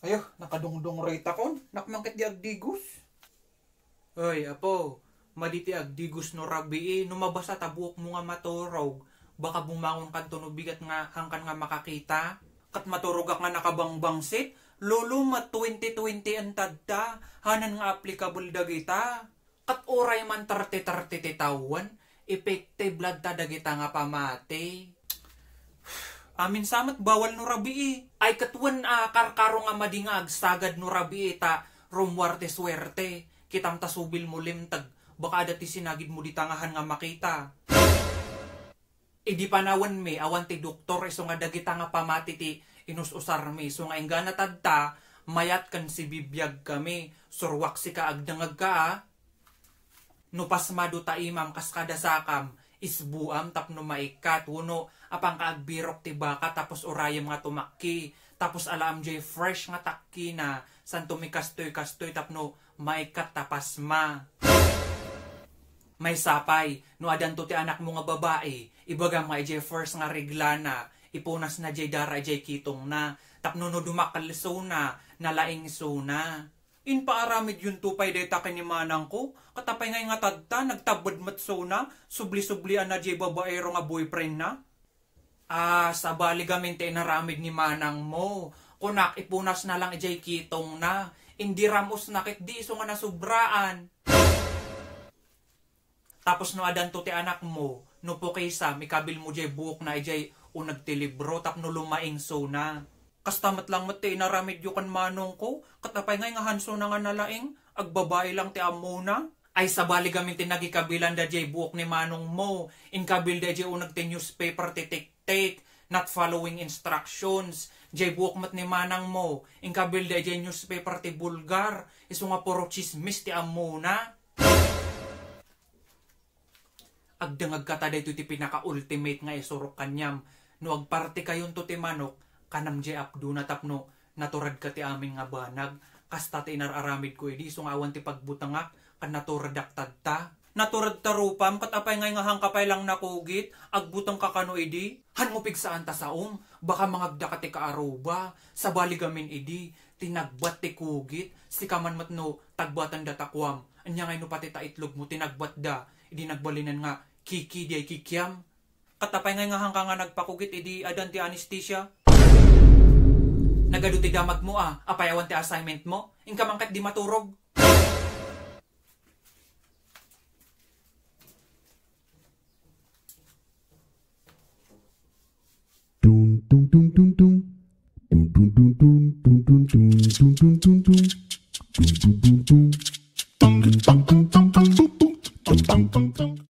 Ayo, nakadungdong rate ako. Nakmangkit di agdigus. Oy, apo. Maditi agdigus no rabi eh. Numabasa tabuok mo nga matorog. Baka bumangon kanto no bigat nga hangkan nga makakita. Kat maturog ak nga nakabangbangsit. Lolo mat 2020 ang tadda. Hanan nga applicable dagita. Kat oray man 30-30 titawan. Effective blood ta dagita nga pamati. Amin samat bawal no rabi eh. Ay katuan uh, ah, karkaro nga madingag sagad no rabi eh, ta rumwarte swerte. Kitam tasubil mo limtag baka adati sinagid mo ditangahan nga makita. Idi panawan me awan ti doktor iso nga dagita nga pamati ti inususar me. So nga ingana tadta mayat kan si bibiyag kami surwak si kaagdangag ka ah. No pasmado ta imam kaskada sakam isbuam tapno maikat tuno apang kaagbirok ti baka tapos urayam nga tumaki tapos alam jay fresh nga takki na san tumikastoy kastoy tapno maika tapasma may sapay no adanto ti anak mo nga babae ibagam nga jay first nga reglana ipunas na jay dara jay kitong na tapno no dumakal so na laing so na In paaramid yun tupay deta kanimanang ko, katapay ngay nga tadta, nagtabod matso subli subli-sublian na jay babaero nga boyfriend na. Ah, sa baligamin te naramid ni manang mo, kunak ipunas na lang jay kitong na, hindi ramos nakit di iso nga nasubraan. Tapos no adanto ti anak mo, no po kaysa, mikabil mo jay buok na ijay, o nagtilibro, no lumaing so na. Kastamat lang mati na ramedyo kan manong ko, katapay ngay nga hanso na nga nalaing, agbabae lang ti amuna. Ay sabali gamin tinagi kabilan da jay buok ni manong mo, in kabil da jay unag ti newspaper ti tik-tik, not following instructions. Jay buok mat ni manang mo, in kabil da jay newspaper ti bulgar, iso nga puro chismis ti amuna. Agdangag ka ta dito ti pinaka-ultimate nga isurok kanyam, no parte kayon to ti manok, kanam jay apdo na tapno naturad ka ti aming nga banag kasta ti inararamid ko edi so awan ti pagbutangak kan naturadak tadta naturad tarupam kat apay ngay nga hangkapay lang nakugit agbutang kakano idi han mo pigsaan ta saom um, baka mangagda ka ti kaaruba sa baligamin idi tinagbat ti kugit si kaman matno tagbatan takwam anya ngay no pati ta itlog mo tinagbat da idi nagbalinan nga kiki di ay kikiam katapay ngay nga hangka nga nagpakugit idi adan ti anesthesia Nagaduti damag mo ah, apayawan ti assignment mo, inkamangkat di maturog. Dun dun dun dun dun dun dun dun dun dun dun dun dun dun dun dun dun dun dun dun